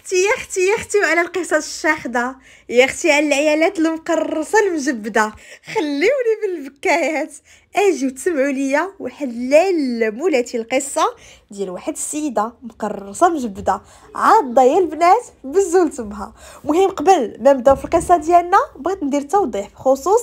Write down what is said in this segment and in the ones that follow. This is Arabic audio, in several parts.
اختي يا اختي يا اختي وعلى القصص الشاخده يا اختي على العيالات المقرصه المجبده خليوني بالبكايات اجيو تسمعوا ليا واحد الليل مولاتي القصه ديال واحد السيده مقرصه مجبده عاضه يا البنات بزول تمها مهم قبل ما نبداو في القصه ديالنا بغيت ندير توضيح بخصوص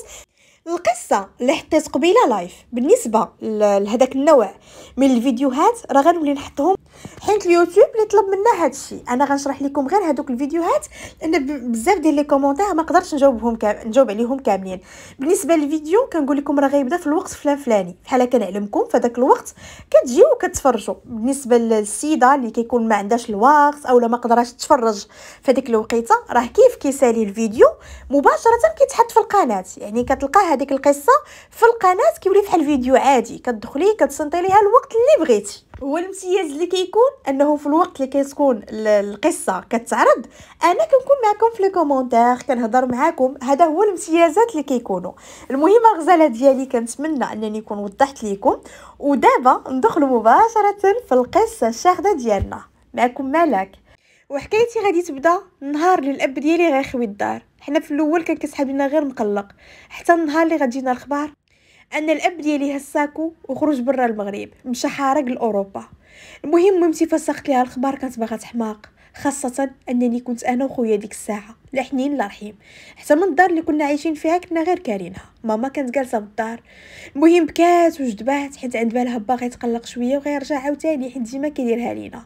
القصه اللي حطيت قبيله لايف بالنسبه لهذاك النوع من الفيديوهات راه غنولي نحطهم حيت اليوتيوب اللي طلب منا هذا الشيء انا غنشرح لكم غير هذوك الفيديوهات لان بزاف ديال لي كومونتير ما قدرتش نجاوبهم كام... نجاوب عليهم كاملين بالنسبه للفيديو كنقول لكم راه غيبدا في الوقت فلان فلاني بحال كنعلمكم في هذاك الوقت كتجيو وكتفرجوا بالنسبه للسيده اللي كيكون ما عندهاش الوقت اولا ما قدراتش تفرج في الوقيته راه كيف كيسالي الفيديو مباشره كيتحط في القناه يعني كتلقى هذيك القصه في القناه كيولي بحال فيديو عادي كتدخلي كتصنتي ليها الوقت اللي بغيتي هو المتياز اللي كيكون انه في الوقت اللي كتكون القصه كتعرض انا كنكون معكم في لي كومونتير كنهضر معاكم هذا هو الامتيازات اللي كيكونوا المهم الغزاله ديالي كنتمنى انني نكون وضحت لكم ودابا ندخل مباشره في القصه الشاخده ديالنا معكم ملاك وحكايتي غادي تبدا نهار اللي الاب ديالي غيخوي الدار حنا في الاول كان كيسحب لينا غير مقلق حتى النهار اللي غتجينا الخبار ان الاب ديالي هساكو وخرج برا المغرب مشى حارق لاوروبا المهم ممتي فسخت ليها الخبار كانت باغا تحماق خاصة أنني كنت أنا وخويا ديك الساعة لا حنين لا رحيم حتى من الدار اللي كنا عايشين فيها كنا غير كارينها ماما كانت جالسة في الدار المهم بكات وجدبات حيت عند بالها باغي يتقلق شوية وغيرجع عاوتاني حيت ديما كيديرها لينا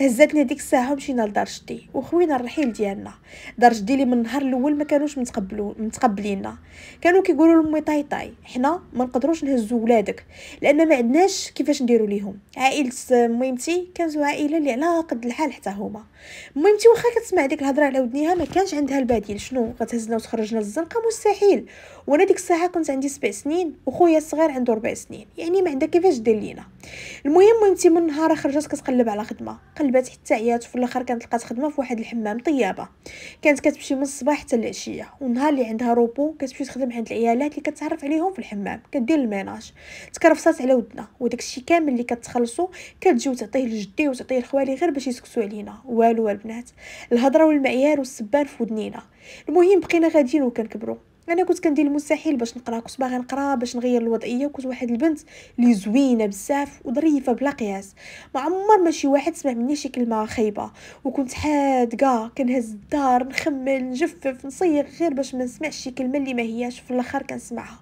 هزتني ديك الساعه ومشينا لدار جدي وخوينا الرحيل ديالنا دار جدي اللي من النهار الاول ما كانوش متقبلو متقبلينا كانوا كيقولوا لامي طاي طاي حنا ما نقدروش نهزو ولادك لان ما عندناش كيفاش نديرو ليهم عائله ميمتي كانت عائله اللي على قد الحال حتى هما ميمتي واخا كتسمع ديك الهضره على ودنيها ما كانش عندها البديل شنو غتهزنا وتخرجنا للزنقه مستحيل وانا ديك الساعه كنت عندي سبع سنين وخويا الصغير عنده ربع سنين يعني ما عندها كيفاش دير لينا المهم مهمتي من نهار خرجت كتقلب على خدمه قلبات حتى عيات وفي الاخر كانت لقات خدمه في واحد الحمام طيابه كانت كتمشي من الصباح حتى العشيه والنهار اللي عندها روبو كتمشي تخدم عند العيالات اللي كتعرف عليهم في الحمام كدير الميناج تكرفصات على ودنا الشيء كامل اللي كتخلصو كتجي وتعطيه لجدي وتعطيه لخوالي غير باش يسكتوا علينا والو البنات الهضره والمعيار والسبان في ودنينا المهم بقينا غاديين وكنكبروا انا كنت كندير المستحيل باش نقرا كنت باغي نقرا باش نغير الوضعيه وكنت واحد البنت اللي زوينه بزاف وظريفه بلا قياس ما عمر ما شي واحد سمع مني شي كلمه خايبه وكنت حادقه كنهز الدار نخمل نجفف نصيغ غير باش ما نسمعش شي كلمه اللي ما هياش في الاخر كنسمعها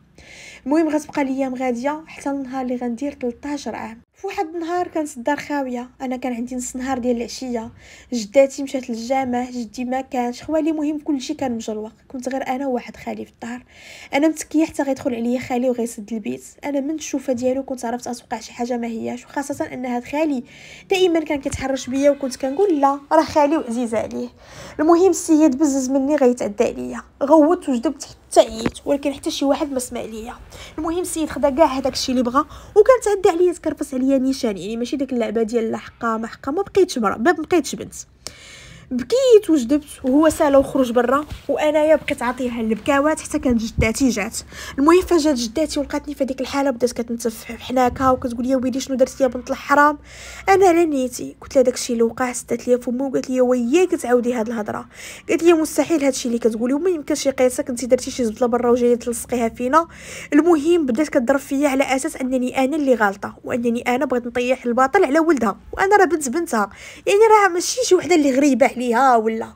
المهم غتبقى ليا غاديه حتى النهار اللي غندير 13 عام فواحد النهار كانت الدار خاويه انا كان عندي نص نهار ديال العشيه جداتي مشات للجامع جدي ما كانش خوالي مهم كلشي كان مجلوق كنت غير انا وواحد خالي في الدار انا متكيه حتى غيدخل عليا خالي وغيسد البيت انا من الشوفه ديالو كنت عرفت اتوقع شي حاجه ما هياش وخاصه ان هاد خالي دائما كان كيتحرش بيا وكنت كنقول لا راه خالي وعزيز عليه المهم السيد بزز مني غيتعدى عليا غوت وجدبت عييت ولكن حتى شي واحد ما سمع ليا المهم السيد خدا كاع هذاك الشيء اللي بغا وكان تهدى عليا تكرفس عليا نيشان يعني ماشي ديك اللعبه ديال لا حقه ما حقه ما بقيتش مرا ما بقيتش بنت بكيت وجدبت وهو سالا وخرج برا وانايا بقيت عاطيها البكاوات حتى كانت جداتي جات المهم فجات جداتي ولقاتني في هذيك الحاله بدات كتنتف بحناكها وكتقول لي ويلي شنو درتي يا بنت الحرام انا على نيتي قلت لها داكشي اللي وقع سدات ليا فمو وقالت لي وياك تعاودي هاد الهضره قالت لي مستحيل هادشي اللي كتقولي وما يمكنش يقيسك انت درتي شي زبله برا وجايه تلصقيها فينا المهم بدات كضرب فيا على اساس انني انا اللي غلطه وانني انا بغيت نطيح الباطل على ولدها وانا راه بنت بنتها يعني راه ماشي شي وحده اللي غريبه ليها ولا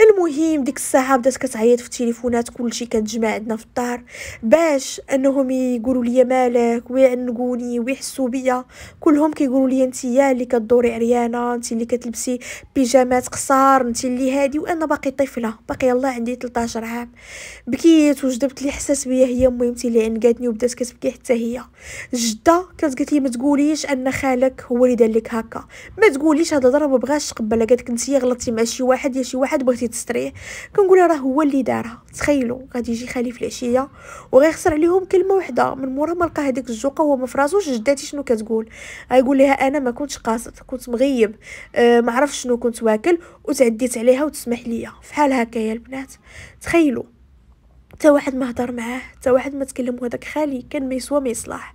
المهم ديك الساعه بدات كتعيط في التليفونات كلشي كنتجمع عندنا في الدار باش انهم يقولوا لي مالك ويعنقوني ويحسوا بيا كلهم كيقولوا لي انت اللي كدوري عريانه انت اللي كتلبسي بيجامات قصار انت اللي هادي وانا باقي طفله باقي يلاه عندي 13 عام بكيت وجدبت لي حساس بيا هي مهمتي اللي عنقاتني وبدات كتبكي حتى هي جده كانت قالت لي ما تقوليش ان خالك هو اللي دار لك هكا ما تقوليش هاد الهضره ما بغاش تقبلها قالت لك انت غلطتي شي واحد يا شي واحد بغيتي تستريح كنقول راه هو اللي دارها تخيلوا غادي يجي خليف العشيه وغيخسر عليهم كلمه وحده من مورا ما لقى هذيك الجوقه هو ما فراسوش جداتي شنو كتقول غيقول لها انا ما كنتش قاصد كنت مغيب أه ما عرفش شنو كنت واكل وتعديت عليها وتسمح ليا فحال هكا يا البنات تخيلوا حتى واحد ما هضر معاه حتى واحد ما تكلم هذاك خالي كان ما يسوى ما يصلح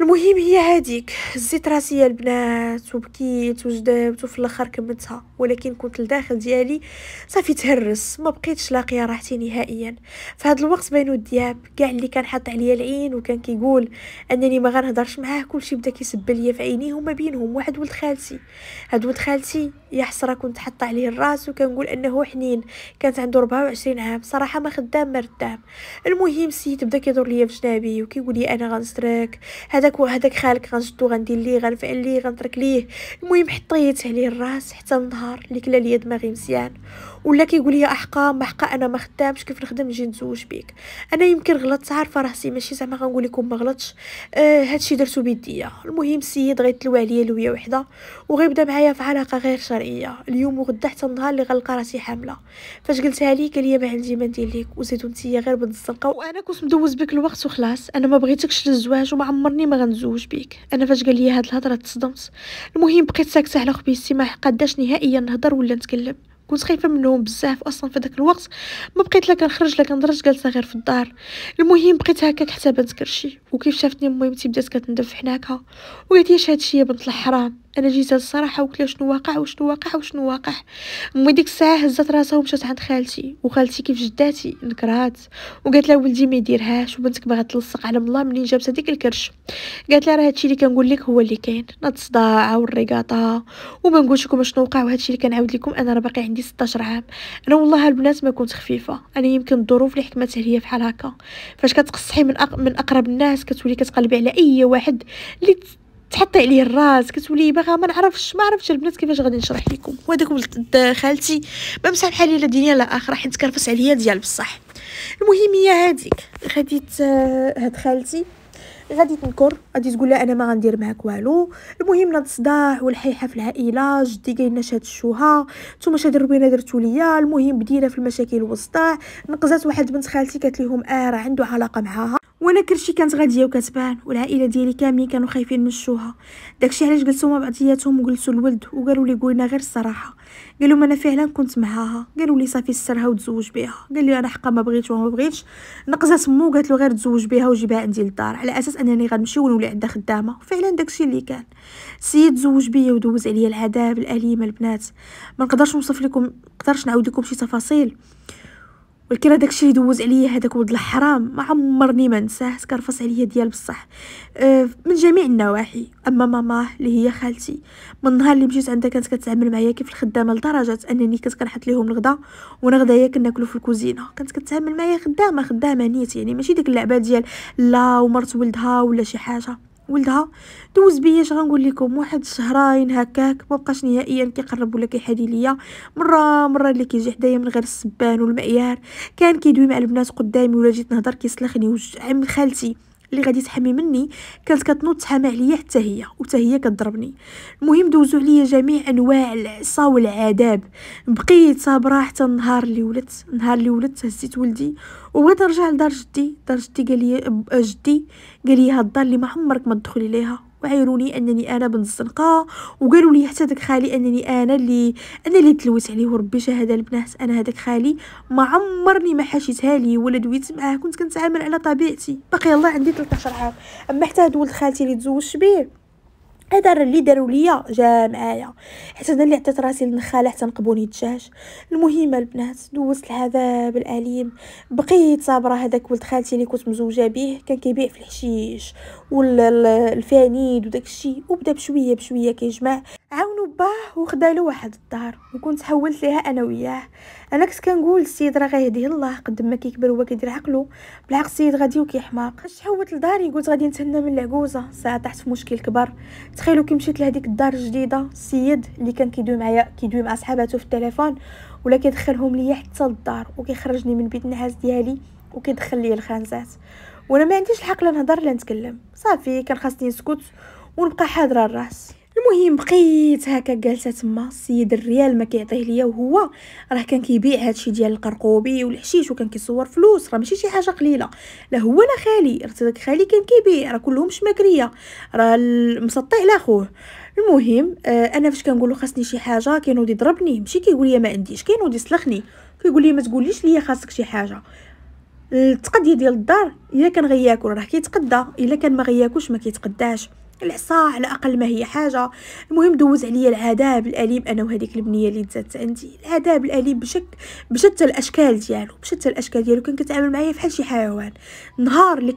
المهم هي هذيك هزيت راسي يا البنات وبكيت وجدبت وفي الاخر كملتها ولكن كنت الداخل ديالي صافي تهرس ما بقيتش لاقيه راحتي نهائيا في هذا الوقت بينو الدياب كاع اللي كان حاط عليا العين وكان كيقول انني ما غنهضرش معاه كلشي بدا كيسب ليا في عينيه وما بينهم واحد ولد خالتي هاد ولد خالتي يا حسره كنت حاطه عليه الراس وكنقول انه حنين كانت عنده 24 عام صراحه ما خدام ما المهم السيد بدا كيدور ليا في جنابي وكيقول لي انا غنسرك هذا هذاك وهذاك خالك غنشدو غندير ليه غنفعل ليه غنترك ليه المهم حطيت عليه الراس حتى النهار اللي كلا ليا دماغي مزيان ولا كيقول لي احقا ما حقا انا ما خدامش كيف نخدم نجي نتزوج بيك انا يمكن غلطت عارفه راسي ماشي زعما غنقول لكم ما غلطش آه هادشي درتو بيديا المهم السيد غيتلوى عليا لويا وحده وغيبدا معايا في علاقه غير شرعيه اليوم وغدا حتى النهار اللي غنلقى راسي حامله فاش قلتها ليه قال لي ما عندي ما ندير ليك وزيدو نتيا غير بنت الزنقه وانا كنت مدوز بك الوقت وخلاص انا ما بغيتكش للزواج وما عمرني ما غنتزوج بيك انا فاش قال لي هاد الهضره تصدمت المهم بقيت ساكته على خبيثتي ما قداش نهائيا نهضر ولا نتكلم كنت خايفه منهم بزاف اصلا في داك الوقت ما بقيت لا كنخرج لا كندرج جالسه غير في الدار المهم بقيت هكاك حتى بنت كرشي وكيف شافتني ميمتي بدات كتندفح هناك وقالت لي هادشي يا بنت الحرام انا جيت الصراحه وقلت لها شنو واقع وشنو واقع وشنو واقع امي ديك الساعه هزات راسها ومشات عند خالتي وخالتي كيف جداتي نكرهات وقالت لها ولدي ما يديرهاش وبنتك باغا تلصق على الله منين جابت هذيك الكرش قالت لها راه هادشي اللي كنقول لك هو اللي كاين ناض الصداع والرقاطه وما نقولش لكم شنو وقع وهادشي اللي كنعاود لكم انا راه باقي عندي 16 عام انا والله البنات ما كنت خفيفه انا يمكن الظروف اللي حكمتها ليا بحال هكا فاش كتقصحي من أق... من اقرب الناس كتولي كتقلبي على اي واحد اللي تحطي عليه الراس كتولي باغا ما نعرفش ما عرفتش البنات كيفاش غادي نشرح لكم وهذاك ولد خالتي ما مسامحه لي لا دينيه لا اخر حيت كرفس عليا ديال بصح المهم هي هذيك غادي هاد خالتي غادي تنكر غادي تقول لها انا ما غندير معاك والو المهم ناد الصداع والحيحه في العائله جدي قال لنا شاد الشوها نتوما شاد الروينه درتو ليا المهم بدينا في المشاكل والصداع نقزات واحد بنت خالتي قالت لهم اه راه عنده علاقه معاها وانا كلشي كانت غاديه وكتبان والعائله ديالي كاملين كانوا خايفين من الشوها داكشي علاش جلسوا مع بعضياتهم وجلسوا الولد وقالوا لي قولنا غير الصراحه قالوا انا فعلا كنت معاها قالوا لي صافي سرها وتزوج بها قال لي انا حقا ما بغيت وما بغيتش نقزات مو قالت له غير تزوج بها وجيبها عندي للدار على اساس انني غنمشي ونولي عندها خدامه وفعلا داكشي اللي كان السيد تزوج بيا ودوز عليا العذاب الاليم البنات ما نقدرش نوصف لكم نقدرش نعاود لكم شي تفاصيل ولكن هذاك الشيء يدوز عليا هذاك ولد الحرام ما عمرني ما نساه سكرفص عليا ديال بصح أه من جميع النواحي اما ماما اللي هي خالتي من النهار اللي مشيت عندها كانت كتعامل معايا كيف الخدامه لدرجه انني كنت كنحط ليهم الغداء وانا غدايا كناكلو في الكوزينه كانت كتعامل معايا خدامه خدامه نيت يعني ماشي ديك اللعبه ديال لا ومرت ولدها ولا شي حاجه ولدها دوز بيا اش غنقول لكم واحد شهرين هكاك ما بقاش نهائيا كيقرب ولا كيحادي ليا مره مره اللي كيجي حدايا من غير السبان والمعيار كان كيدوي مع البنات قدامي ولا جيت نهضر كيسلخني وجع من خالتي اللي غادي تحمي مني كانت كتنوض تحامى عليا حتى هي وحتى هي كضربني المهم دوزو عليا جميع انواع العصا والعذاب بقيت صابره حتى النهار اللي ولدت النهار اللي ولدت هزيت ولدي وبغيت نرجع لدار جدي دار جدي قال لي جدي قال لي هاد الدار اللي ما عمرك ما تدخلي ليها وعيروني انني انا بنت الزنقه وقالوا لي حتى داك خالي انني انا اللي انا اللي تلوت عليه وربي شهد البنات انا هذاك خالي ما عمرني ما حاشيتها لي ولا دويت معاه كنت كنتعامل على طبيعتي باقي الله عندي 13 عام اما حتى هاد ولد خالتي اللي تزوجت بيه هذا اللي داروا ليا جا معايا حيت انا اللي عطيت راسي للنخاله حتى نقبوني الدجاج المهم البنات دوزت العذاب الاليم بقيت صابره هذاك ولد خالتي اللي كنت مزوجه به كان كيبيع في الحشيش والفانيد وداك الشيء وبدا بشويه بشويه كيجمع عاونو باه وخدا له واحد الدار وكنت حولت ليها انا وياه انا كنت كنقول السيد راه غيهديه الله قد ما كيكبر هو كيدير عقلو بالعكس السيد غادي وكيحماق اش حولت لداري قلت غادي نتهنى من العجوزه ساعه طحت في مشكل كبر تخيلوا كي مشيت لهاديك الدار الجديده السيد اللي كان كيدوي معايا كيدوي مع صحاباتو في التليفون ولا كيدخلهم ليا حتى للدار وكيخرجني من بيت النعاس ديالي وكيدخل ليا الخانزات وانا ما عنديش الحق لا نهضر لا نتكلم صافي كان خاصني نسكت ونبقى حاضره الراس المهم بقيت هكا جالسه تما السيد الريال ما كيعطيه ليا وهو راه كان كيبيع هادشي ديال القرقوبي والحشيش وكان كيصور فلوس راه ماشي شي حاجه قليله لا هو لا خالي راه داك خالي كان كيبيع راه كلهم شماكريه راه مسطي على خوه المهم آه انا فاش كنقول له خاصني شي حاجه كينوض يضربني ماشي كيقول لي ما عنديش كينوض يسلخني كيقول لي ما تقوليش ليا خاصك شي حاجه التقديه ديال الدار الا كان غياكل راه كيتقدى الا كان ما غياكلش ما كيتقداش العصا على اقل ما هي حاجه المهم دوز عليا العذاب الاليم انا وهذيك البنيه اللي تزادت عندي العذاب الاليم بشك بشتى الاشكال ديالو بشتى الاشكال ديالو كان كتعامل معايا بحال شي حيوان نهار اللي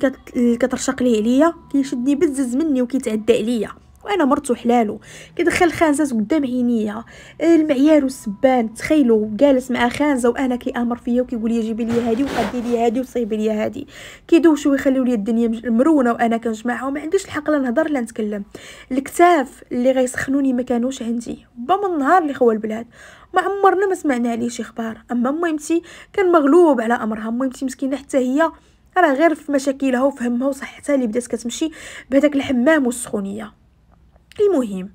كترشق ليه عليا كيشدني بزز مني وكيتعدى عليا وانا مرتو حلالو كيدخل خانزات قدام عينيا المعيار والسبان تخيلوا جالس مع خانزه وانا كيامر فيا وكيقول لي جيبي لي هادي وقدي لي هادي وصيبي لي هادي كيدوشوا ويخليو لي الدنيا مرونه وانا كنجمعها وما عنديش الحق لا نهضر لا نتكلم الكتاف اللي غيسخنوني ما كانوش عندي با من النهار اللي خوا البلاد ما عمرنا ما سمعنا عليه شي اخبار اما ميمتي كان مغلوب على امرها ميمتي مسكينه حتى هي راه غير في مشاكلها وفهمها وصحتها اللي بدات كتمشي بهداك الحمام والسخونيه المهم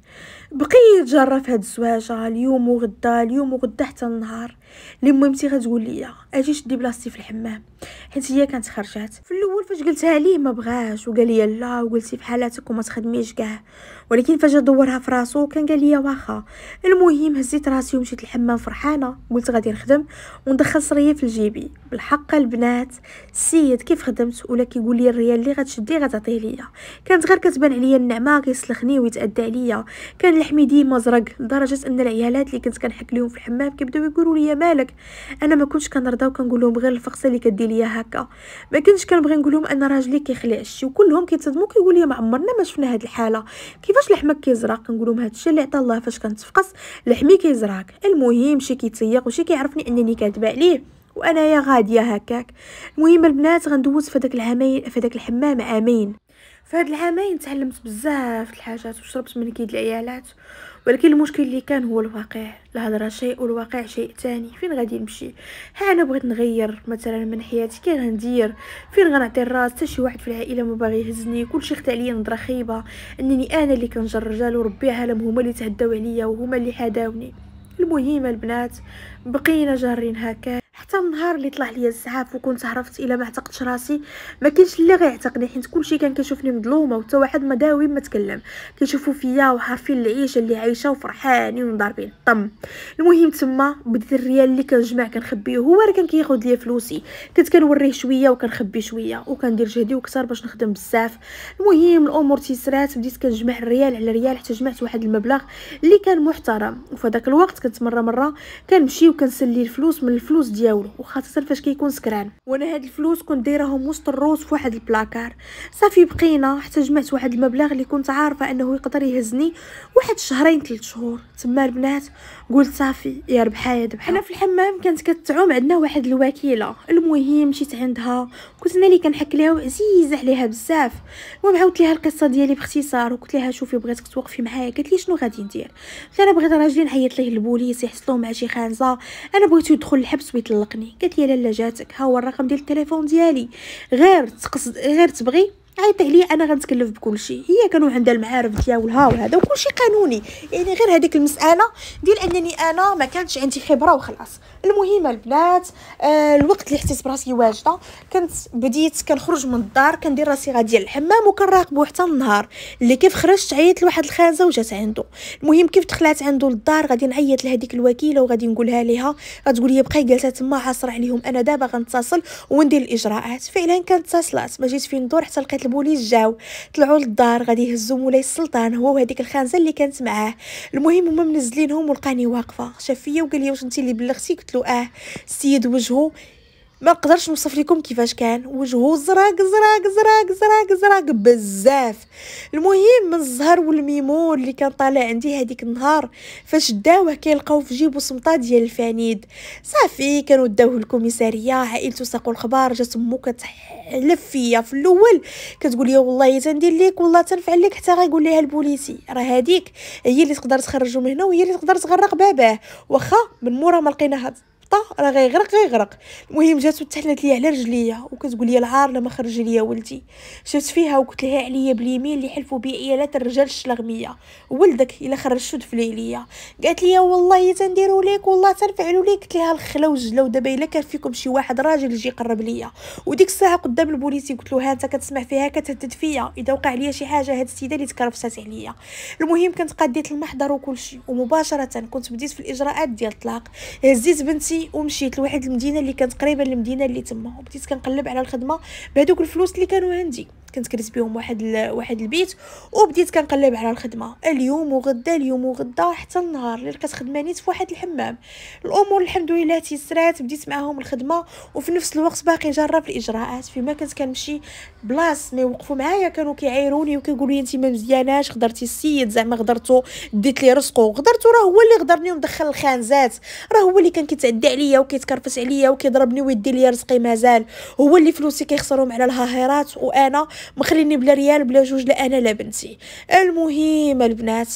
بقيت جرف في هاد الزواجه اليوم وغدا اليوم وغدا حتى النهار لي مهمتي غتقول لي اجي شدي بلاصتي في الحمام حيت هي كانت خرجات في الاول فاش قلتها ليه ما بغاش وقال لي لا وقلتي في حالاتك وما تخدميش كاع ولكن فاش دورها في راسو كان قال لي واخا المهم هزيت راسي ومشيت الحمام فرحانه قلت غادي نخدم وندخل في الجيبي بالحق البنات السيد كيف خدمت ولا كيقول لي الريال اللي غتشدي غتعطيه ليا كانت غير كتبان عليا النعمه كيسلخني ويتأدى عليا كان لحمي ديما زرق لدرجه ان العيالات اللي كنت كنحك ليهم في الحمام كيبداو يقولوا لي بالك انا ما كنتش كنرضى وكنقول لهم غير الفقصه اللي كدي ليا هكا ما كنتش كنبغي نقول لهم ان راجلي كيخلع الشي وكلهم كيتصدموا كيقول لي ما عمرنا ما شفنا هاد الحاله كيفاش لحمك كيزرق كنقول لهم هادشي اللي عطا الله فاش كنتفقص لحمي كيزرق المهم شي كيتيق وشي كيعرفني انني كاتبه عليه يا غاديه هكاك المهم البنات غندوز في داك العامين في داك الحمام عامين فهاد العامين تعلمت بزاف الحاجات وشربت من كيد العيالات ولكن المشكل اللي كان هو الواقع الهضره شيء والواقع شيء تاني فين غادي نمشي ها انا بغيت نغير مثلا من حياتي كي غندير فين غنعطي الراس حتى شي واحد في العائله ما باغي يهزني كلشي خت عليا نظره خايبه انني انا اللي كنجر الرجال وربي عالم هما اللي تهداو عليا وهما اللي حداوني المهم البنات بقينا جارين هكا حتى النهار اللي طلع ليا الزعاف وكنت هرفت الا ما اعتقدش راسي ما كانش اللي غيعتقدني حيت كلشي كان كيشوفني مظلومه وحتى واحد ما داوي ما تكلم كيشوفوا فيا وعارفين العيشه اللي عايشه وفرحانين وضاربين طم المهم تما بديت الريال اللي كنجمع كنخبيه هو راه كان كياخذ ليا فلوسي كنت كنوريه شويه وكنخبي شويه وكندير جهدي وكثر باش نخدم بزاف المهم الامور تيسرات بديت كنجمع الريال على ريال حتى جمعت واحد المبلغ اللي كان محترم وفي داك الوقت كنت مره مره كنمشي وكنسلي الفلوس من الفلوس ديالي له وخاصه فاش كيكون سكران وانا هاد الفلوس كنت دايرهم وسط الروس في واحد البلاكار صافي بقينا حتى جمعت واحد المبلغ اللي كنت عارفه انه يقدر يهزني واحد شهرين ثلاث شهور تما البنات قلت صافي يا ربحا يا حنا في الحمام كانت كتعوم عندنا واحد الوكيله المهم مشيت عندها كنت انا اللي كنحك ليها وعزيزه عليها بزاف المهم عاودت ليها القصه ديالي باختصار وقلت لها شوفي بغيتك توقفي معايا قالت لي شنو غادي ندير قلت انا بغيت راجلي نعيط ليه البوليس يحصلوه مع شي خانزه انا بغيتو يدخل الحبس ويطلع طلقني قالت لي لالا جاتك ها هو الرقم ديال التليفون ديالي غير تقصد غير تبغي عيط عليا انا غنتكلف بكل شيء هي كانوا عندها المعارف ديالها وهذا وكل شيء قانوني يعني غير هذيك المساله ديال انني انا ما كانتش عندي خبره وخلاص المهم البنات آه الوقت اللي حسيت براسي واجده كنت بديت كنخرج من الدار كندير راسي غادي للحمام وكنراقبو حتى النهار اللي كيف خرجت عيطت لواحد الخازه وجات عنده المهم كيف دخلت عنده للدار غادي نعيط لهذيك الوكيله وغادي نقولها ليها غتقول لي بقاي جالسه تما عاصره عليهم انا دابا غنتصل وندير الاجراءات فعلا كانت اتصلت ما جيت فين ندور حتى لقيت البوليس جاو طلعوا للدار غادي يهزوا مولاي السلطان هو وهذيك الخانزه اللي كانت معاه المهم هما منزلينهم ولقاني واقفه شاف فيا وقال لي واش انت اللي بلغتي قلت له اه السيد وجهه ما نقدرش نوصف لكم كيفاش كان وجهه زراق زراق زراق زراق زراق بزاف المهم من الزهر والميمون اللي كان طالع عندي هذيك النهار فاش داوه كيلقاو في جيبو سمطه ديال الفنيد صافي كانوا داوه الكوميساريه عائلته ساقوا الخبار جات امو كتحلف فيا في الاول كتقول لي والله تندير ليك والله تنفع ليك حتى غيقول ليها البوليسي راه هذيك هي اللي تقدر تخرجو من هنا وهي اللي تقدر تغرق باباه واخا من مورا ما لقيناها طا راه غيغرق غيغرق المهم جات وتحلت ليا على رجليا وكتقول لي العار لما خرج ليا ولدي شفت فيها وقلت لها عليا باليمين اللي حلفوا به عيالات الرجال الشلغميه ولدك الا خرج شد ليا قالت لي والله تنديروا ليك والله تنفعلوا ليك قلت لها الخلا وجلو دابا الا كان فيكم شي واحد راجل يجي يقرب ليا وديك الساعه قدام البوليسي قلت له ها انت كتسمع فيها كتهدد فيا اذا وقع ليا شي حاجه هاد السيده اللي تكرفسات عليا المهم كنت قديت المحضر وكلشي ومباشره كنت بديت في الاجراءات ديال الطلاق هزيت بنتي خرجتي ومشيت لواحد المدينه اللي كانت قريبه للمدينه اللي تما وبديت كنقلب على الخدمه بهذوك الفلوس اللي كانوا عندي كنت كريت بهم واحد ال... واحد البيت وبديت كنقلب على الخدمه اليوم وغدا اليوم وغدا حتى النهار اللي كنت خدمه نيت في واحد الحمام الامور الحمد لله تيسرات بديت معاهم الخدمه وفي نفس الوقت باقي جرب الاجراءات فيما كنت كنمشي بلاص ما يوقفوا معايا كانوا كيعايروني وكيقولوا لي انت ما مزياناش غدرتي السيد زعما غدرتو ديت لي رزقو غدرتو راه هو اللي غدرني ومدخل الخانزات راه هو اللي كان كيتعدى عليا وكيتكرفس عليا وكيضربني ويدي ليا رزقي مازال هو اللي فلوسي كيخسرهم على الهاهيرات وانا مخليني بلا ريال بلا جوج لا انا لا بنتي المهم البنات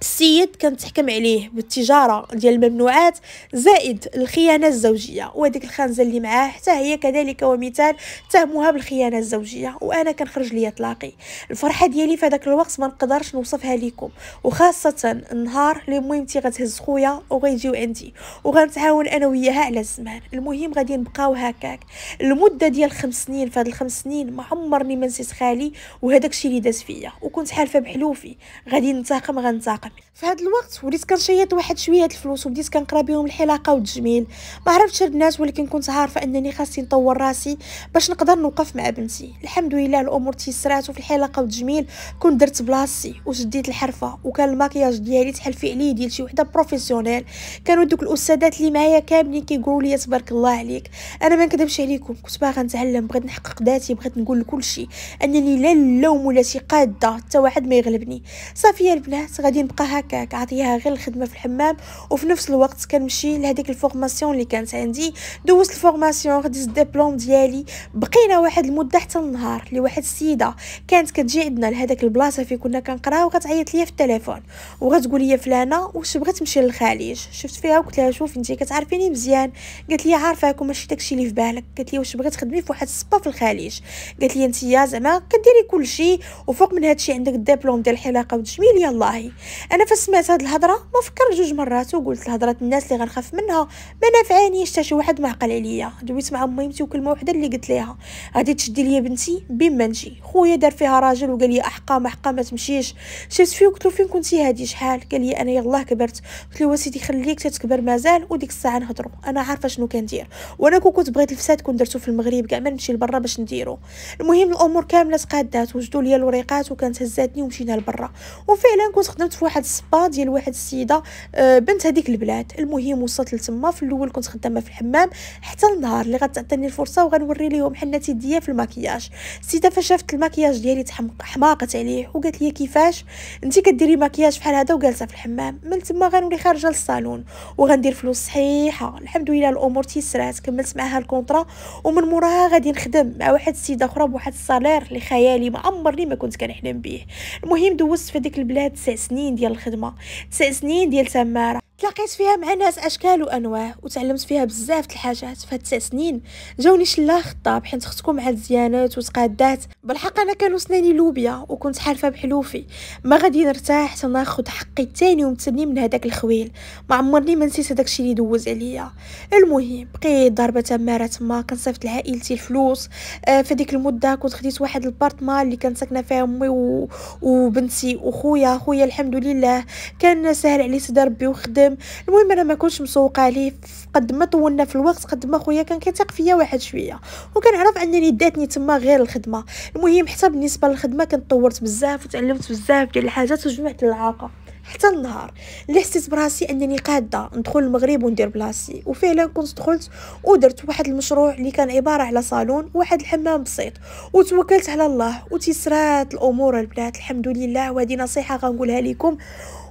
السيد كنتحكم عليه بالتجارة ديال الممنوعات زائد الخيانة الزوجية وهذيك الخنزة اللي معاه حتى هي كذلك ومثال تهموها بالخيانة الزوجية وأنا كنخرج ليا طلاقي الفرحة ديالي في هذاك الوقت ما نقدرش نوصفها لكم وخاصة النهار اللي مهمتي غتهز خويا وغيجيو عندي وغنتعاون أنا وياها على الزمان المهم غادي نبقاو هكاك المدة ديال خمس سنين في هاد الخمس سنين ما عمرني ما نسيت خالي وهذاك الشيء اللي داز فيا وكنت حالفة بحلوفي غادي ننتقم غنتاقم في هذا الوقت وليت كنشيط واحد شويه الفلوس وبديت كنقرا بهم الحلاقه والتجميل ما عرفتش البنات ولكن كنت عارفه انني خاصني نطور راسي باش نقدر نوقف مع بنتي الحمد لله الامور تيسرات وفي الحلاقه والتجميل كنت درت بلاصتي وشديت الحرفه وكان الماكياج ديالي تحل في عليه ديال شي وحده بروفيسيونيل كانوا دوك الاستاذات اللي معايا كاملين كيقولوا لي تبارك الله عليك انا ما نكذبش عليكم كنت باغا نتعلم بغيت نحقق ذاتي بغيت نقول لكل شيء انني لا اللوم ولا شي قاده حتى واحد ما يغلبني صافي يا البنات غادي نبقى كنبقى هكاك عطيها غير الخدمه في الحمام وفي نفس الوقت كنمشي لهذيك الفورماسيون اللي كانت عندي دوزت الفورماسيون خديت الدبلوم ديالي بقينا واحد المده حتى النهار لواحد واحد السيده كانت كتجي عندنا لهذاك البلاصه فين كنا كنقراو وغتعيط ليا في التليفون وغتقول لي فلانه واش بغات تمشي للخليج شفت فيها وقلت لها شوف انت كتعرفيني مزيان قالت لي عارفاك وماشي داكشي اللي في بالك قالت لي واش بغات تخدمي في واحد السبا في الخليج قالت لي انت زعما كديري كلشي وفوق من هادشي عندك الدبلوم ديال الحلاقه والتجميل يلاهي انا فسمعت هاد الهضره ما فكرت جوج مرات وقلت الهضره الناس اللي غنخاف منها ما نافعانيش حتى شي واحد ما عقل عليا دويت مع امي وكلمه وحده اللي قلت ليها غادي تشدي ليا بنتي بما نجي خويا دار فيها راجل وقال لي احقا ما حقا ما تمشيش شفت فيه وقلت له فين كنتي هادي شحال قال لي انا يلاه كبرت قلت له سيدي خليك تتكبر مازال وديك الساعه نهضروا انا عارفه شنو كندير وانا كون كنت بغيت الفساد كون درتو في المغرب كاع ما نمشي لبرا باش نديرو المهم الامور كامله تقادات وجدوا ليا الوريقات وكانت هزاتني ومشينا لبرا وفعلا كنت خدمت في واحد واحد السبا ديال واحد السيده آه، بنت هذيك البلاد المهم وصلت لتما في الاول كنت خدامه في الحمام حتى النهار اللي غتعطيني الفرصه وغنوري ليهم حناتي ديا في الماكياج السيده فاش شافت الماكياج ديالي حماقت عليه وقالت لي كيفاش انت كديري ماكياج بحال هذا وجالسه في الحمام من تما غنولي خارجه للصالون وغندير فلوس صحيحه الحمد لله الامور تيسرات كملت معها الكونطرا ومن موراها غادي نخدم مع واحد السيده اخرى بواحد الصالير اللي خيالي ما عمرني ما كنت كنحلم به المهم دوزت في ديك البلاد 9 سنين ديال ديال الخدمه 9 سنين ديال تماره تلاقيت فيها مع ناس اشكال وانواع وتعلمت فيها بزاف د الحاجات فهاد تسع سنين جاوني شلا خطاب حيت خصكم مع الزيانات وتقادات بالحق انا كانوا سناني لوبيا وكنت حالفه بحلوفي ما غادي نرتاح حتى ناخذ حقي الثاني ومتسني من هذاك الخويل ما عمرني ما نسيت هذاك الشيء اللي دوز عليا المهم بقيت ضربه تماره تما كنصيفط لعائلتي الفلوس آه في ديك المده كنت خديت واحد البارتمان اللي كان ساكنه فيها امي و... وبنتي وخويا خويا الحمد لله كان سهل عليه صدر ربي وخدم نخدم المهم انا ما كنتش مسوقه ليه قد ما طولنا في الوقت قد ما خويا كان كيثق فيا واحد شويه وكنعرف انني داتني تما غير الخدمه المهم حتى بالنسبه للخدمه كنت طورت بزاف وتعلمت بزاف ديال الحاجات وجمعت العاقه حتى النهار اللي حسيت براسي انني قاده ندخل المغرب وندير بلاصتي وفعلا كنت دخلت ودرت واحد المشروع اللي كان عباره على صالون واحد الحمام بسيط وتوكلت على الله وتيسرات الامور البنات الحمد لله وهذه نصيحه غنقولها لكم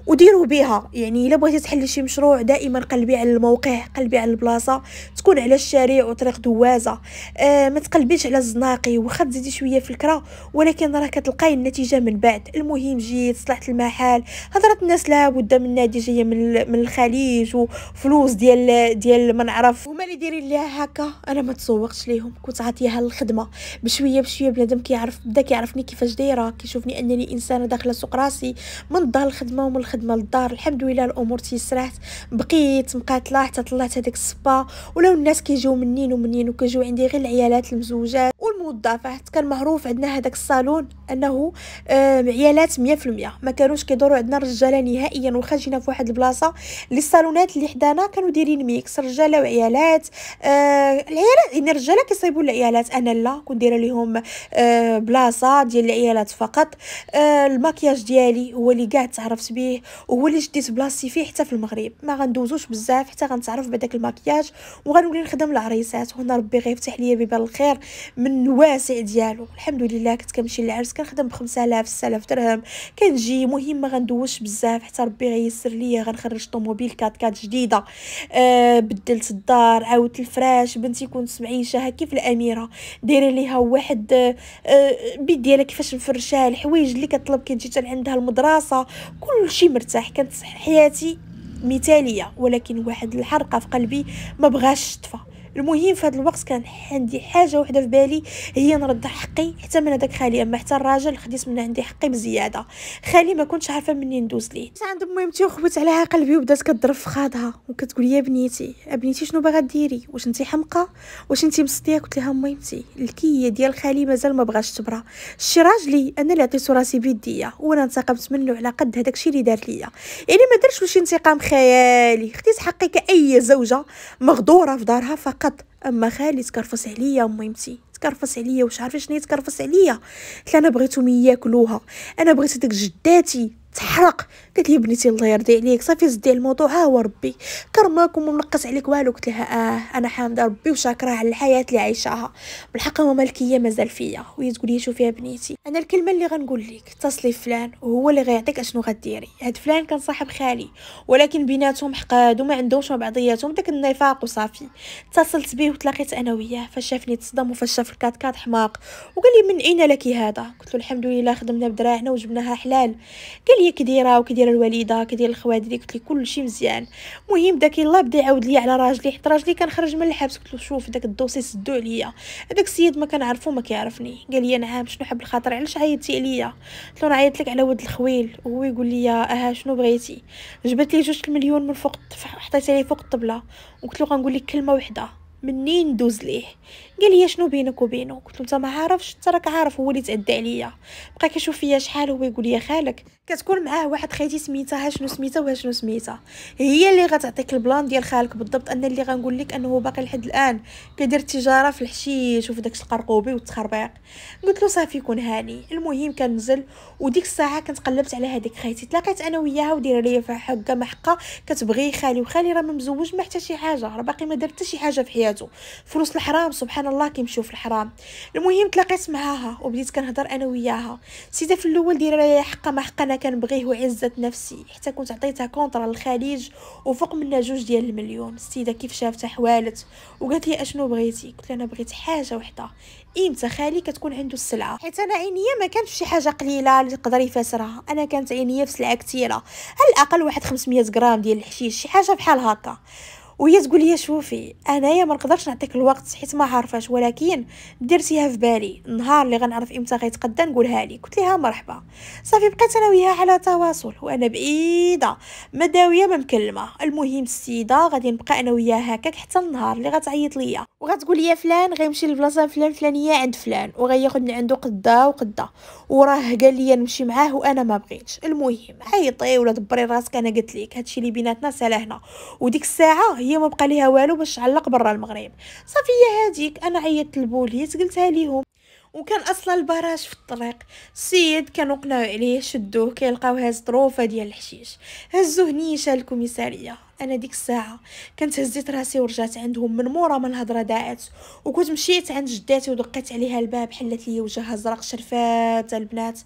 وديروا بها يعني الا بغيتي تحلي شي مشروع دائما قلبي على الموقع قلبي على البلاصه تكون على الشارع وطريق دوازه آه ما تقلبيش على الزناقي واخا تزيدي شويه في الكرا ولكن راه كتلقاي النتيجه من بعد المهم جيت صلحت المحل هضرت الناس لها ودا من دي جايه من, من الخليج وفلوس ديال ديال ما نعرف هما اللي دايرين ليها هكا انا ما تسوقتش ليهم كنت عاطيها الخدمه بشويه بشويه بنادم كيعرف بدا كيعرفني كيفاش دايره كيشوفني انني انسانه داخله سوق راسي من دار الخدمه ومن الخدمة الخدمه للدار الحمد لله الامور تيسرات بقيت مقاتله حتى طلعت هذاك الصبا ولو الناس كيجيو منين ومنين وكيجيو عندي غير العيالات المزوجات والموظفات كان معروف عندنا هذاك الصالون انه عيالات 100% ما كانوش كيدوروا عندنا رجاله نهائيا واخا جينا في واحد البلاصه اللي الصالونات اللي حدانا كانوا دايرين ميكس رجاله وعيالات آه، العيالات يعني الرجاله كيصايبوا العيالات انا لا كنت دايره لهم آه، بلاصه ديال العيالات فقط آه، الماكياج ديالي هو اللي كاع تعرفت به وهو اللي جديت بلاصتي فيه حتى في المغرب ما غندوزوش بزاف حتى غنتعرف بداك الماكياج وغنولي نخدم العريسات وهنا ربي غيفتح ليا بيبان الخير من الواسع ديالو الحمد لله كنت كنمشي للعرس كنخدم ب 5000 6000 درهم كنجي مهم ما غندوزش بزاف حتى ربي غيسر ليا غنخرج طوموبيل كات كات جديده أه بدلت الدار عاودت الفراش بنتي كنت معيشه كيف الاميره دايره ليها واحد أه بيت ديالها كيفاش مفرشاه الحوايج اللي كطلب كتجي حتى عندها المدرسه كلشي مرتاح كانت حياتي مثاليه ولكن واحد الحرقه في قلبي ما بغاش تطفى المهم في هذا الوقت كان عندي حاجه وحده في بالي هي نرد حقي حتى من هذاك خالي اما حتى الراجل خديت من عندي حقي بزياده خالي ما كنتش عارفه منين ندوز ليه عند مهمتي وخبت عليها قلبي وبدات كضرب في خاضها وكتقول يا بنيتي بنيتي شنو باغا ديري واش انت حمقه واش انت مصديه قلت لها مهمتي الكيه ديال خالي مازال ما بغاش تبرى شي راجلي انا اللي عطيتو راسي بيديا وانا انتقمت منه على قد هذاك الشيء اللي دار ليا يعني ما درتش واش انتقام خيالي خديت حقي كاي زوجه مغدوره في دارها فقط فقط اما خالي تكرفص عليا اميمتي تكرفص عليا واش عارفه شنو تكرفص عليا انا بغيتهم ياكلوها انا بغيت داك جداتي تحرق قالت لي بنتي الله يرضي عليك صافي زدي الموضوع ها هو ربي كرماك ومنقص عليك والو قلت لها اه انا حامده ربي وشاكره على الحياه اللي عايشاها بالحق هو ملكيه مازال فيا وهي تقول لي شوفي يا بنيتي انا الكلمه اللي غنقول لك اتصلي فلان وهو اللي غيعطيك اشنو غديري هاد فلان كان صاحب خالي ولكن بيناتهم حقاد وما عندهمش مع بعضياتهم داك النفاق وصافي اتصلت به وتلاقيت انا وياه فاش شافني تصدم وفاش شاف الكاتكات حماق وقال لي من اين لك هذا قلت له الحمد لله خدمنا بدراعنا وجبناها حلال قال لي هي كديره وكديره الوالده كدير الخوات ديالي قلت لي كلشي مزيان المهم داك الله بدا يعاود لي على راجلي حيت راجلي كنخرج من الحبس قلت له شوف داك الدوسي سدو عليا هذاك السيد ما كنعرفو ما كيعرفني قال لي نعم شنو حب الخاطر علاش عيطتي عليا قلت له عيطت لك على ود الخويل وهو يقول لي اها شنو بغيتي جبت لي جوج المليون من فوق حطيت عليه فوق الطبله وقلت له غنقول لك كلمه وحده منين ندوز ليه قال لي شنو بينك وبينه قلت له انت ما عارفش انت راك عارف هو اللي تعدى عليا بقى كيشوف فيا شحال هو يقول لي خالك كتكون معاه واحد خيتي سميتها شنو سميتها وها شنو سميتها هي اللي غتعطيك البلان ديال خالك بالضبط انا اللي غنقول لك انه باقي لحد الان كيدير التجاره في الحشيش وفي داكشي القرقوبي والتخربيق قلت له صافي كون هاني المهم كنزل وديك الساعه كنت قلبت على هذيك خيتي تلاقيت انا وياها ودايره ليا في حقه ما حقه كتبغي خالي وخالي راه ما مزوج ما حتى شي حاجه راه باقي ما دار حتى شي حاجه في حياته فلوس الحرام سبحان سبحان الله كيمشيو في الحرام المهم تلاقيت معاها وبديت كنهضر انا وياها سيده في الاول دايره ليا حقه ما حقنا انا كنبغيه وعزه نفسي حتى كنت عطيتها كونطرا للخليج وفوق منا جوج ديال المليون السيده كيف شافتها حوالت وقالت لي اشنو بغيتي قلت لها انا بغيت حاجه وحده امتى خالي كتكون عنده السلعه حيت انا عينيا ما كانش شي حاجه قليله اللي تقدر يفسرها انا كانت عينيا في سلعه كثيره على الاقل واحد 500 غرام ديال الحشيش شي حاجه بحال هكا وهي تقول لي شوفي انايا ما نقدرش نعطيك الوقت حيت ما عارفاش ولكن درتيها في بالي النهار اللي غنعرف امتى غيتقدى نقولها لك قلت لها مرحبا صافي بقيت انا وياها على تواصل وانا بعيده ما داويه ما مكلمه المهم السيده غادي نبقى انا وياها هكاك حتى النهار اللي غتعيط ليا وغتقول لي فلان غيمشي لبلاصه فلان فلانيه عند فلان وغياخذني عنده قدا وقدا وراه قال لي نمشي معاه وانا ما بغيتش المهم عيطي ولا دبري راسك انا قلت لك هادشي اللي بيناتنا سالا هنا وديك الساعه هي ما بقى ليها والو باش تعلق برا المغرب صافي هذيك انا عيطت للبوليس قلتها ليهم وكان اصلا البراج في الطريق السيد كانوا قناو عليه شدوه كيلقاو هاز طروفه ديال الحشيش هزوه نيشه الكوميساريه انا ديك الساعه كنت هزيت راسي ورجعت عندهم من مورا من الهضره داعت وكنت مشيت عند جداتي ودقيت عليها الباب حلت لي وجهها زرق شرفات البنات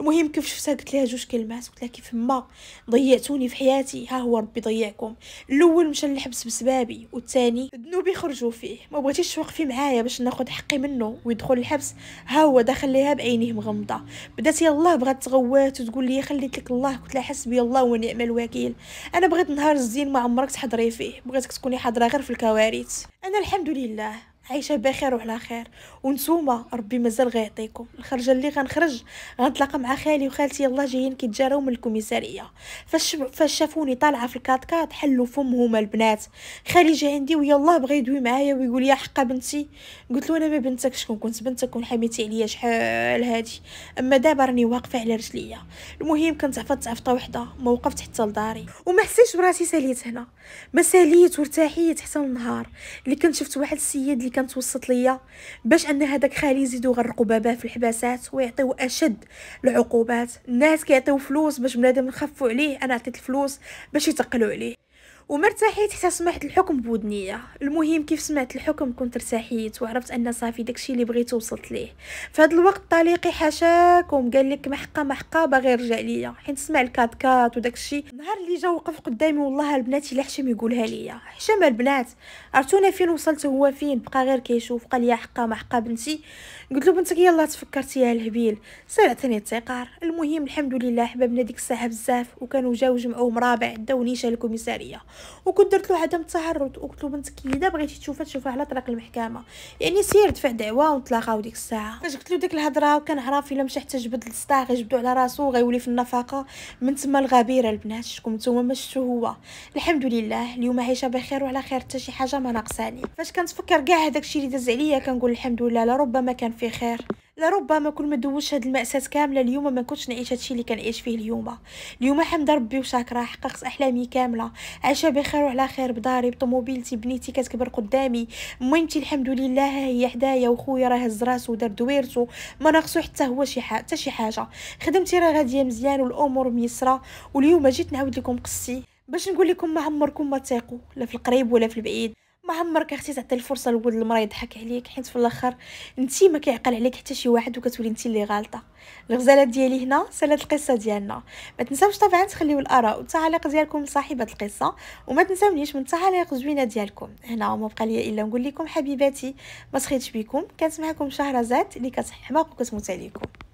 المهم كيف شفتها قلت لها جوج كلمات قلت لها كيف ما ضيعتوني في حياتي ها هو ربي ضيعكم الاول مشى للحبس بسبابي والثاني ذنوبي خرجوا فيه ما بغيتيش توقفي معايا باش ناخذ حقي منه ويدخل الحبس ها هو دخل ليها بعينيه مغمضه بدات يلاه بغات تغوات وتقول لي خليت لك الله قلت لها حسبي الله ونعم الوكيل انا بغيت نهار الزين ما عمرك تحضري فيه بغيتك تكوني حاضره غير في الكوارث انا الحمد لله عايشه بخير وعلى خير ونتوما ربي مازال غيعطيكم الخرجه اللي غنخرج غنتلاقى مع خالي وخالتي يلاه جايين كيتجراو من الكوميساريه فاش شافوني طالعه في الكاتكات حلوا فم هما البنات خالي جا عندي ويلاه بغى يدوي معايا ويقول يا حقا بنتي قلت له انا ما بنتك شكون كنت بنتك حميتي عليا شحال هادي اما دابا راني واقفه على رجليا المهم كنت عفطت عفطه وحده ما وقفت حتى لداري وما حسيتش براسي ساليت هنا ما ساليت وارتاحيت حتى النهار اللي كنت شفت واحد السيد اللي كانت وصلت ليا باش ان هذاك خالي يزيدو يغرقوا باباه في الحباسات ويعطيو اشد العقوبات الناس كيعطيو فلوس باش بنادم يخفوا عليه انا عطيت الفلوس باش يتقلوا عليه ومرتاحيت حتى سمعت الحكم بودنية المهم كيف سمعت الحكم كنت ارتاحيت وعرفت ان صافي داكشي اللي بغيت وصلت ليه فهاد الوقت طليقي حاشاكم قال لك محقه محقه باغي يرجع ليا حيت سمع الكات كات وداكشي نهار اللي جا وقف قدامي والله البنات الا حشم يقولها ليا حشم البنات عرفتونا فين وصلت هو فين بقى غير كيشوف قال لي حقه محقه بنتي قلت له بنتك يلاه تفكرتي يا الهبيل سرعتني التيقار المهم الحمد لله حبابنا ديك الساعه بزاف وكانوا جاو جمعوهم رابع داو نيشان الكوميساريه وكنت درت له عدم تهرب وقلت له بنتك اذا بغيتي تشوفها تشوفها على طريق المحكمه يعني سير دفع دعوه ونتلاقاو ديك الساعه فاش قلت له ديك الهضره وكنعرف الا مشى حتى جبد السطاع غيجبدو على راسو غيولي في النفقه من تما الغبيره البنات شكون نتوما ما شفتو هو الحمد لله اليوم عايشه بخير وعلى خير حتى شي حاجه ما ناقصاني فاش كنتفكر كاع هذاك الشيء اللي داز عليا كنقول الحمد لله لربما كان فيه خير لربما كل ما دوش هاد المأساة كاملة اليوم ما كنتش نعيش هادشي اللي كنعيش فيه اليوم اليوم حمد ربي وشاكرا حققت أحلامي كاملة عايشة بخير وعلى خير بداري بطوموبيلتي بنيتي كتكبر قدامي مهمتي الحمد لله ها هي حدايا وخويا راه هز راسو ودار دويرتو ما ناقصو حتى هو شي حتى شي حاجة خدمتي راه غادية مزيان والأمور ميسرة واليوم جيت نعاود لكم قصتي باش نقول لكم ما عمركم ما تيقوا لا في القريب ولا في البعيد ما عمرك اختي تعطي الفرصه لولد المرا يضحك عليك حيت في الاخر انت ما كيعقل عليك حتى شي واحد وكتولي انت اللي غالطه الغزاله ديالي هنا سالات القصه ديالنا ما تنساوش طبعا تخليو الاراء والتعاليق ديالكم لصاحبه القصه وما تنساونيش من التعاليق زوينه ديالكم هنا ما بقى لي الا نقول لكم حبيباتي ما سخيتش بكم كانت معكم شهرزاد اللي كتحماق وكتموت عليكم